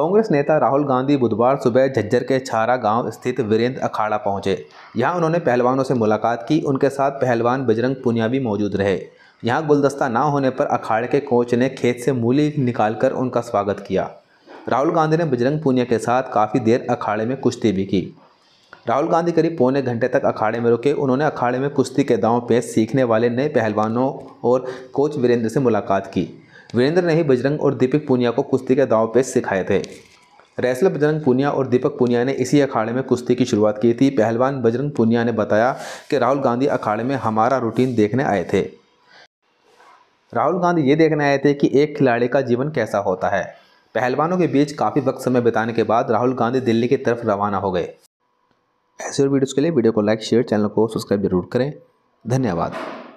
कांग्रेस नेता राहुल गांधी बुधवार सुबह झज्जर के छारा गांव स्थित वीरेंद्र अखाड़ा पहुंचे यहां उन्होंने पहलवानों से मुलाकात की उनके साथ पहलवान बजरंग पुनिया भी मौजूद रहे यहां गुलदस्ता ना होने पर अखाड़े के कोच ने खेत से मूली निकालकर उनका स्वागत किया राहुल गांधी ने बजरंग पुनिया के साथ काफ़ी देर अखाड़े में कुश्ती भी की राहुल गांधी करीब पौने घंटे तक अखाड़े में रुके उन्होंने अखाड़े में कुश्ती के दाव पेश सीखने वाले नए पहलवानों और कोच वीरेंद्र से मुलाकात की वीरेंद्र ने ही बजरंग और दीपक पुनिया को कुश्ती के दाव पे सिखाए थे रेसलर बजरंग पुनिया और दीपक पुनिया ने इसी अखाड़े में कुश्ती की शुरुआत की थी पहलवान बजरंग पुनिया ने बताया कि राहुल गांधी अखाड़े में हमारा रूटीन देखने आए थे राहुल गांधी ये देखने आए थे कि एक खिलाड़ी का जीवन कैसा होता है पहलवानों के बीच काफ़ी वक्त समय बिताने के बाद राहुल गांधी दिल्ली की तरफ रवाना हो गए ऐसे और वीडियोज़ के लिए वीडियो को लाइक शेयर चैनल को सब्सक्राइब जरूर करें धन्यवाद